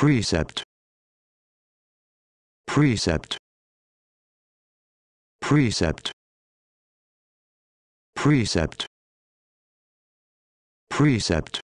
precept precept precept precept precept